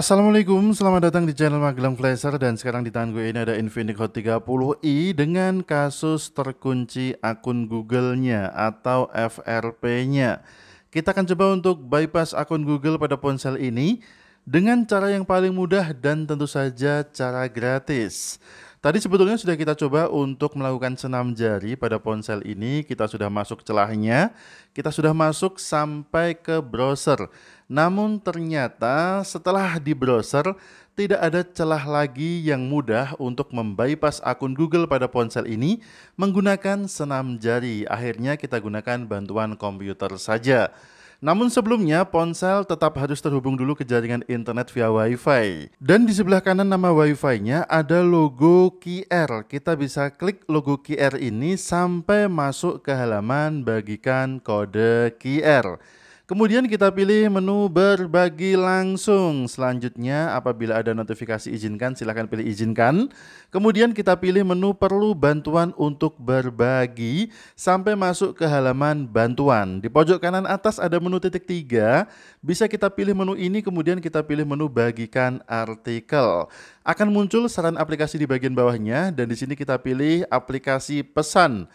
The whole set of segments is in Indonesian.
Assalamualaikum, selamat datang di channel Magelang Flasher dan sekarang di tangan gue ini ada Infinix Hot 30i dengan kasus terkunci akun Google-nya atau FRP-nya. Kita akan coba untuk bypass akun Google pada ponsel ini dengan cara yang paling mudah dan tentu saja cara gratis. Tadi sebetulnya sudah kita coba untuk melakukan senam jari pada ponsel ini. Kita sudah masuk celahnya, kita sudah masuk sampai ke browser. Namun ternyata setelah di browser, tidak ada celah lagi yang mudah untuk membypass akun Google pada ponsel ini menggunakan senam jari. Akhirnya kita gunakan bantuan komputer saja. Namun sebelumnya, ponsel tetap harus terhubung dulu ke jaringan internet via WiFi. Dan di sebelah kanan nama wifi nya ada logo QR. Kita bisa klik logo QR ini sampai masuk ke halaman bagikan kode QR. Kemudian kita pilih menu berbagi langsung. Selanjutnya apabila ada notifikasi izinkan silahkan pilih izinkan. Kemudian kita pilih menu perlu bantuan untuk berbagi sampai masuk ke halaman bantuan. Di pojok kanan atas ada menu titik tiga. Bisa kita pilih menu ini kemudian kita pilih menu bagikan artikel. Akan muncul saran aplikasi di bagian bawahnya dan di sini kita pilih aplikasi pesan.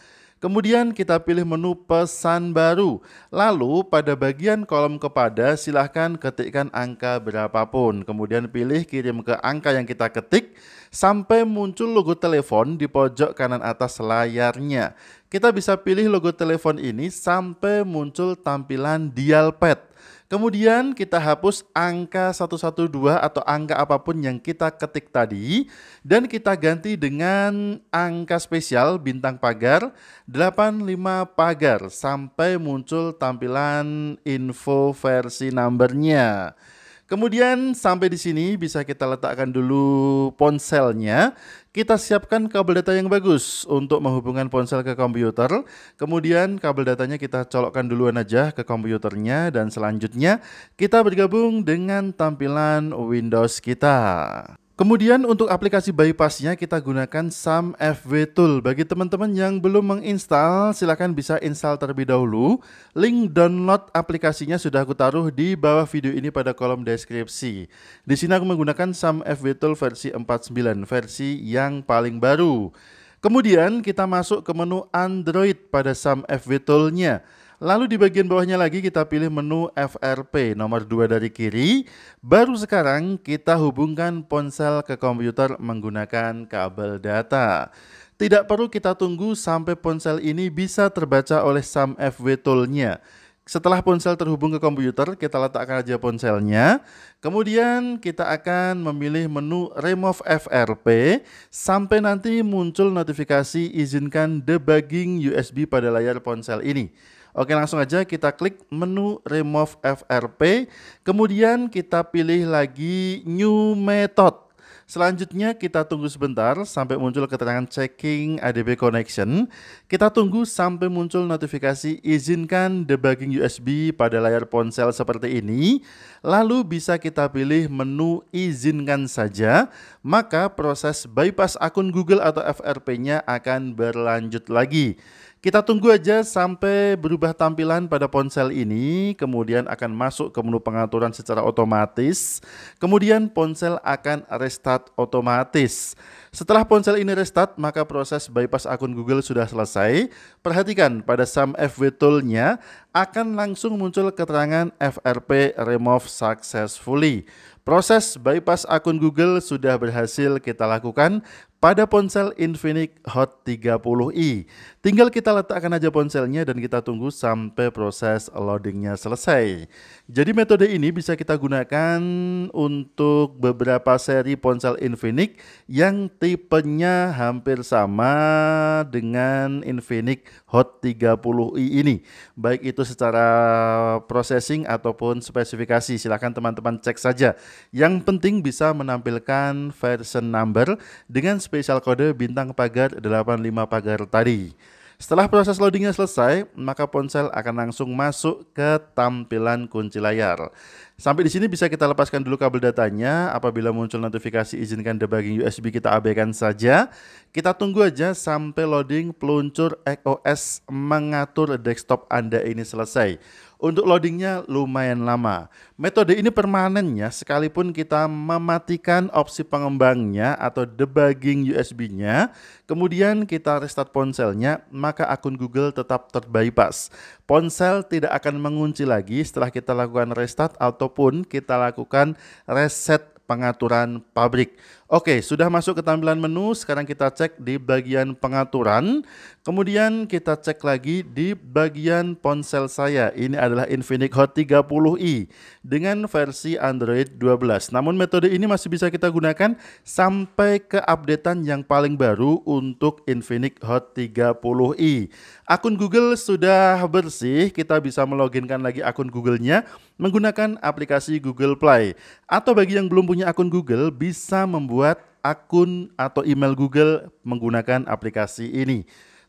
Kemudian kita pilih menu pesan baru. Lalu pada bagian kolom kepada silahkan ketikkan angka berapapun. Kemudian pilih kirim ke angka yang kita ketik sampai muncul logo telepon di pojok kanan atas layarnya kita bisa pilih logo telepon ini sampai muncul tampilan dial pad. Kemudian kita hapus angka 112 atau angka apapun yang kita ketik tadi dan kita ganti dengan angka spesial bintang pagar 85 pagar sampai muncul tampilan info versi numbernya. Kemudian sampai di sini bisa kita letakkan dulu ponselnya. Kita siapkan kabel data yang bagus untuk menghubungkan ponsel ke komputer. Kemudian kabel datanya kita colokkan duluan aja ke komputernya dan selanjutnya kita bergabung dengan tampilan Windows kita. Kemudian untuk aplikasi bypassnya kita gunakan SAM FW Tool. Bagi teman-teman yang belum menginstal, silahkan bisa install terlebih dahulu. Link download aplikasinya sudah aku taruh di bawah video ini pada kolom deskripsi. Di sini aku menggunakan SAM FW Tool versi 49, versi yang paling baru. Kemudian kita masuk ke menu Android pada SAM FW Tool-nya. Lalu di bagian bawahnya lagi kita pilih menu FRP nomor 2 dari kiri. Baru sekarang kita hubungkan ponsel ke komputer menggunakan kabel data. Tidak perlu kita tunggu sampai ponsel ini bisa terbaca oleh SAM FW tool Setelah ponsel terhubung ke komputer, kita letakkan aja ponselnya. Kemudian kita akan memilih menu Remove FRP sampai nanti muncul notifikasi izinkan debugging USB pada layar ponsel ini. Oke, langsung aja kita klik menu remove FRP, kemudian kita pilih lagi new method. Selanjutnya kita tunggu sebentar sampai muncul keterangan checking ADB connection. Kita tunggu sampai muncul notifikasi izinkan debugging USB pada layar ponsel seperti ini. Lalu bisa kita pilih menu izinkan saja, maka proses bypass akun Google atau FRP-nya akan berlanjut lagi. Kita tunggu aja sampai berubah tampilan pada ponsel ini, kemudian akan masuk ke menu pengaturan secara otomatis. Kemudian ponsel akan restart otomatis. Setelah ponsel ini restart, maka proses bypass akun Google sudah selesai. Perhatikan pada SAM FW tool-nya akan langsung muncul keterangan FRP remove successfully. Proses bypass akun Google sudah berhasil kita lakukan pada ponsel Infinix Hot 30i. Tinggal kita letakkan aja ponselnya dan kita tunggu sampai proses loadingnya selesai. Jadi metode ini bisa kita gunakan untuk beberapa seri ponsel Infinix yang tipenya hampir sama dengan Infinix Hot 30i ini. Baik itu secara processing ataupun spesifikasi. Silahkan teman-teman cek saja yang penting bisa menampilkan version number dengan spesial kode bintang pagar 85 pagar tadi. Setelah proses loadingnya selesai, maka ponsel akan langsung masuk ke tampilan kunci layar. Sampai di sini bisa kita lepaskan dulu kabel datanya. Apabila muncul notifikasi izinkan debugging USB kita abaikan saja. Kita tunggu aja sampai loading peluncur EOS mengatur desktop Anda ini selesai. Untuk loadingnya lumayan lama. Metode ini permanennya. sekalipun kita mematikan opsi pengembangnya atau debugging USB-nya, kemudian kita restart ponselnya, maka akun Google tetap terbypass. Ponsel tidak akan mengunci lagi setelah kita lakukan restart ataupun kita lakukan reset pengaturan pabrik. Oke, sudah masuk ke tampilan menu. Sekarang kita cek di bagian pengaturan. Kemudian kita cek lagi di bagian ponsel saya. Ini adalah Infinix Hot 30i dengan versi Android 12. Namun metode ini masih bisa kita gunakan sampai ke updatean yang paling baru untuk Infinix Hot 30i. Akun Google sudah bersih, kita bisa meloginkan lagi akun Google-nya menggunakan aplikasi Google Play. Atau bagi yang belum punya akun Google bisa membuat akun atau email Google menggunakan aplikasi ini.